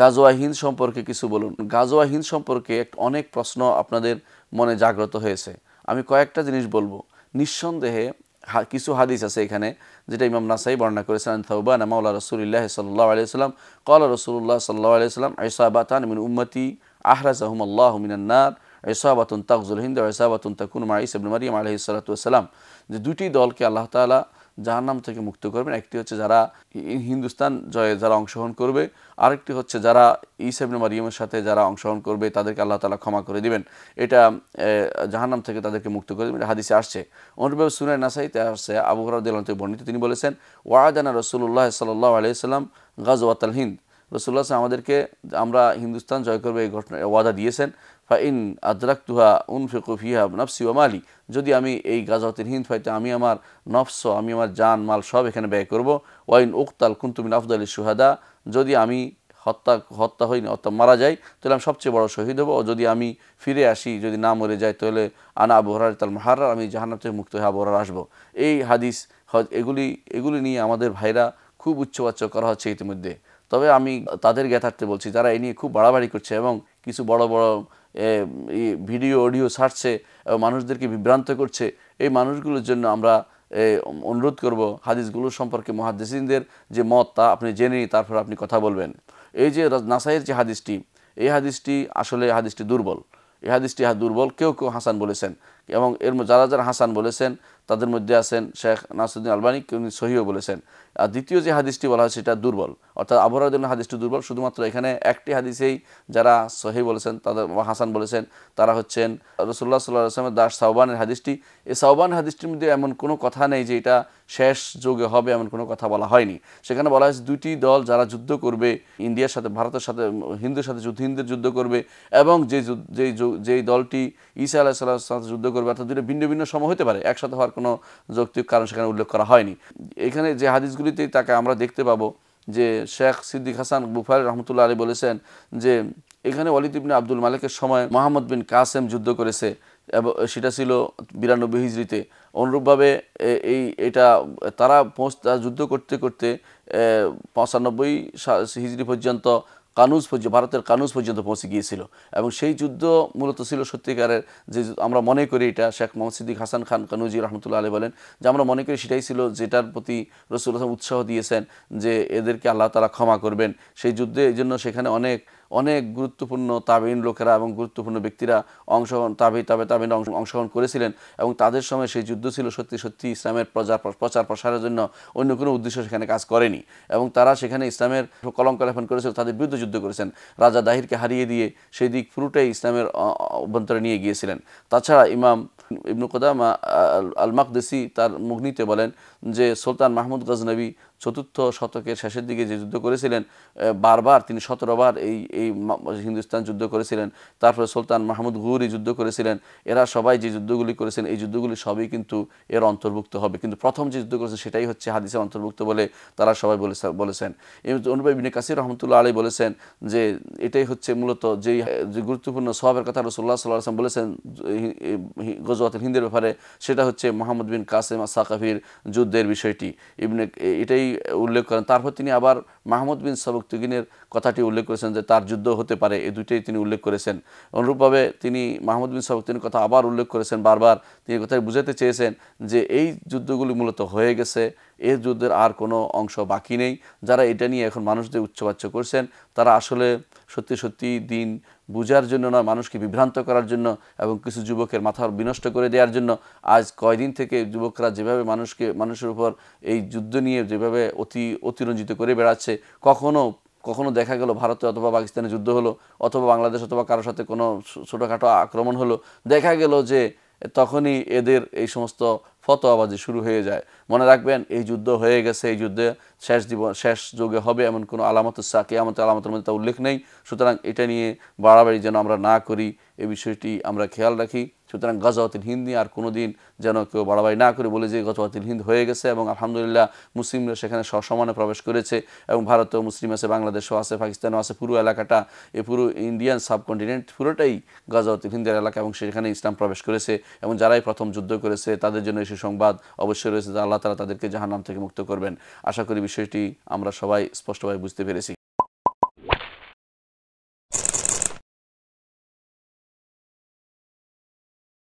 গাজোয়াহীন সম্পর্কে কিছু বলুন গাজোয়াহীন সম্পর্কে অনেক প্রশ্ন আপনাদের মনে জাগ্রত হয়েছে আমি কয়েকটা জিনিস বলবো নিঃসন্দেহে কিছু হাদিস আছে এখানে যেটা ইমাম নাসাই বর্ণনা করেছেন থাউবান মাউলা রসুলিল্লাহ সাল্লাহ আলিয়াল্লাম কলা রসুল্লাহ সাল্লাহ আলিয়াল্লাম আইসা বাতান উম্মতি আহরাজ আল্লাহ মিনান্নার এসাবাতুন তাকজুল হিন্দ এসাবাতুন তাকুন মা ইসাবুল মারিয়াম আলহি সালাতাম যে দুটি দলকে আল্লাহ তালা জাহান্নাম থেকে মুক্ত করবেন একটি হচ্ছে যারা হিন্দুস্তান জয়ে যারা অংশগ্রহণ করবে আরেকটি হচ্ছে যারা ইসাবিন মারিয়মের সাথে যারা অংশগ্রহণ করবে তাদেরকে আল্লাহ তালা ক্ষমা করে দিবেন এটা জাহান্নাম থেকে তাদেরকে মুক্ত করে দেবেন হাদিসে আসছে অনুরূপে সুনায় নাসাইতে আসছে আবু হরদ্দিল্লাহ বর্ণিত তিনি বলেছেন ওয়াদানা রসুল্লাহ সাল্লাহ আলিয়া সাল্লাম গাজওয়াতাল হিন্দ রসুল্লাহ আমাদেরকে আমরা হিন্দুস্তান জয় করবে এই ঘটনা ওয়াদা দিয়েছেন ফা ইন আদরাক তুহা উন ফিকুফিহা নফসি ওমালি যদি আমি এই গাজাতের হিন্দ ফাইতে আমি আমার নফস আমি আমার জান মাল সব এখানে ব্যয় করব ওয়াইন উক্তাল কুন্তুমিন আফদালি সুহাদা যদি আমি হত্যা হত্যা হইনি অর্থাৎ মারা যাই তাহলে আমি সবচেয়ে বড় শহীদ হবো যদি আমি ফিরে আসি যদি না মরে যাই তাহলে আনা আবু হরার তাল মাহারার আমি জাহান্ন থেকে মুক্ত হয়ে আবহার আসবো এই হাদিস এগুলি এগুলি নিয়ে আমাদের ভাইরা খুব উচ্চবাচ্য করা হচ্ছে ইতিমধ্যে তবে আমি তাদের জ্ঞাতার্থে বলছি যারা এ নিয়ে খুব বাড়াবাড়ি করছে এবং কিছু বড় বড় ভিডিও অডিও ছাড়ছে এবং মানুষদেরকে বিভ্রান্ত করছে এই মানুষগুলোর জন্য আমরা অনুরোধ করব হাদিসগুলো সম্পর্কে মহাদিসিনদের যে মত তা আপনি জেনে তারপর আপনি কথা বলবেন এই যে নাসাইয়ের যে হাদিসটি এই হাদিসটি আসলে হাদিসটি দুর্বল এই হাদিসটি দুর্বল কেউ কেউ হাসান বলেছেন এবং এর যারা যারা হাসান বলেছেন তাদের মধ্যে আছেন শেখ নাসুদ্দিন আলবানি উনি সহিও বলেছেন আর দ্বিতীয় যে হাদিসটি বলা হয় সেটা দুর্বল অর্থাৎ আবহাওয়ার হাদিসটি দুর্বল শুধুমাত্র এখানে একটি হাদিসেই যারা সহি বলেছেন তাদের হাসান বলেছেন তারা হচ্ছেন রসুল্লাহ সাল্লাহ আসলামের দাস সাহবানের হাদিসটি এই সাহবান হাদিসটির মধ্যে এমন কোনো কথা নেই যে এটা শেষ যোগে হবে এমন কোনো কথা বলা হয়নি সেখানে বলা হয়েছে দুটি দল যারা যুদ্ধ করবে ইন্ডিয়ার সাথে ভারতের সাথে হিন্দুর সাথে যুদ্ধ হিন্দুর যুদ্ধ করবে এবং যে যেই যেই দলটি ইসা আলাহ সাল্লাহ সাথে যুদ্ধ করবে অর্থাৎ দুটো ভিন্ন ভিন্ন সময় হতে পারে একসাথে হওয়ার কোনো যৌক্তিক কারণ সেখানে উল্লেখ করা হয়নি এখানে যে হাদিসগুলিতেই তাকে আমরা দেখতে পাবো যে শেখ সিদ্দিক হাসান বুফার রহমতুল্লাহ আলী বলেছেন যে এখানে ওয়ালিদ ইবনে আব্দুল মালিকের সময় মোহাম্মদ বিন কাসেম যুদ্ধ করেছে এবং সেটা ছিল বিরানব্বই হিজড়িতে অনুরূপভাবে এই এটা তারা পৌঁছ যুদ্ধ করতে করতে পঁচানব্বই হিজড়ি পর্যন্ত কানুজ পর্যন্ত ভারতের কানুজ পর্যন্ত পৌঁছে গিয়েছিল এবং সেই যুদ্ধ মূলত ছিল সত্যিকারের যে আমরা মনে করি এটা শেখ মোহাম্মদ সিদ্দিক হাসান খান কানুজি রহমতুল্লাহ আলী বলেন যে আমরা মনে করি সেটাই ছিল যেটার প্রতি রসুল হাসান উৎসাহ দিয়েছেন যে এদেরকে আল্লাহ তারা ক্ষমা করবেন সেই যুদ্ধে এই জন্য সেখানে অনেক অনেক গুরুত্বপূর্ণ তাবিন লোকেরা এবং গুরুত্বপূর্ণ ব্যক্তিরা অংশগ্রহণ তাবে তাবে তাবিন অংশগ্রহণ করেছিলেন এবং তাদের সময় সেই যুদ্ধ ছিল সত্যি সত্যি ইসলামের প্রচার প্রচার প্রসারের জন্য অন্য কোনো উদ্দেশ্য সেখানে কাজ করেনি এবং তারা সেখানে ইসলামের কলঙ্ক লেপন করেছিল তাদের বিরুদ্ধে যুদ্ধ করেছেন রাজা দাহিরকে হারিয়ে দিয়ে সেই দিক পুরোটাই ইসলামের অভ্যন্তরে নিয়ে গিয়েছিলেন তাছাড়া ইমাম ইবনু কোদামা আল মাকদেসি তার মুগ্নিতে বলেন যে সুলতান মাহমুদ গজনবী চতুর্থ শতকের শেষের দিকে যে যুদ্ধ করেছিলেন বারবার তিনি সতেরোবার এই এই হিন্দুস্তান যুদ্ধ করেছিলেন তারপরে সুলতান মাহমুদ গুরি যুদ্ধ করেছিলেন এরা সবাই যে যুদ্ধগুলি করেছেন এই যুদ্ধগুলি সবই কিন্তু এর অন্তর্ভুক্ত হবে কিন্তু প্রথম যে যুদ্ধ করেছে সেটাই হচ্ছে হাদিসের অন্তর্ভুক্ত বলে তারা সবাই বলেছেন অনুপায় বিনে কাসির রহমতুল্লাহ আলী বলেছেন যে এটাই হচ্ছে মূলত যেই গুরুত্বপূর্ণ সবের কথা রসুল্লাহ সাল্লাহ আসলাম বলেছেন গজওয়াতুল হিন্দের ব্যাপারে সেটা হচ্ছে মোহাম্মদ বিন কাসেম সাকাফির যুদ্ধের বিষয়টি এটাই উল্লেখ করেন তারপর তিনি আবার মাহমুদ বিন সবক তুগিনের কথাটি উল্লেখ করেছেন যে তার যুদ্ধ হতে পারে এই দুইটাই তিনি উল্লেখ করেছেন অনুরূপভাবে তিনি মাহমুদ বিন তিনি কথা আবার উল্লেখ করেছেন বারবার তিনি কথায় বুঝাতে চেয়েছেন যে এই যুদ্ধগুলি মূলত হয়ে গেছে এর যুদ্ধের আর কোনো অংশ বাকি নেই যারা এটা নিয়ে এখন মানুষদের উচ্চবাচ্য করছেন তারা আসলে সত্যি সত্যি দিন বুঝার জন্য না মানুষকে বিভ্রান্ত করার জন্য এবং কিছু যুবকের মাথা বিনষ্ট করে দেওয়ার জন্য আজ কয়দিন থেকে যুবকরা যেভাবে মানুষকে মানুষের উপর এই যুদ্ধ নিয়ে যেভাবে অতি অতিরঞ্জিত করে বেড়াচ্ছে কখনো কখনো দেখা গেল ভারতে অথবা পাকিস্তানে যুদ্ধ হলো অথবা বাংলাদেশ অথবা কারোর সাথে কোনো ছোটোখাটো আক্রমণ হলো দেখা গেল যে তখনই এদের এই সমস্ত ফতোয়াবাজি শুরু হয়ে যায় মনে রাখবেন এই যুদ্ধ হয়ে গেছে এই যুদ্ধে শেষ দিব শেষ যুগে হবে এমন কোনো আলামত সাকি কেয়ামত আলামতের মধ্যে তা উল্লেখ নেই সুতরাং এটা নিয়ে বাড়াবাড়ি যেন আমরা না করি এই বিষয়টি আমরা খেয়াল রাখি সুতরাং গজওয়াতিল হিন্দ নিয়ে আর কোনো দিন যেন কেউ বাড়াবাড়ি না করে বলে যে গজওয়াতিল হিন্দ হয়ে গেছে এবং আলহামদুলিল্লাহ মুসলিমরা সেখানে সসমানে প্রবেশ করেছে এবং ভারতেও মুসলিম আছে বাংলাদেশও আছে পাকিস্তানও আছে পুরো এলাকাটা এই পুরো ইন্ডিয়ান সাবকন্টিনেন্ট পুরোটাই গজওয়াতিল হিন্দের এলাকা এবং সেখানে ইসলাম প্রবেশ করেছে এবং যারাই প্রথম যুদ্ধ করেছে তাদের জন্য এসে সংবাদ অবশ্যই রয়েছে আল্লাহ তালা তাদেরকে জাহান্নাম থেকে মুক্ত করবেন আশা করি বিষয়টি আমরা সবাই স্পষ্টভাবে বুঝতে পেরেছি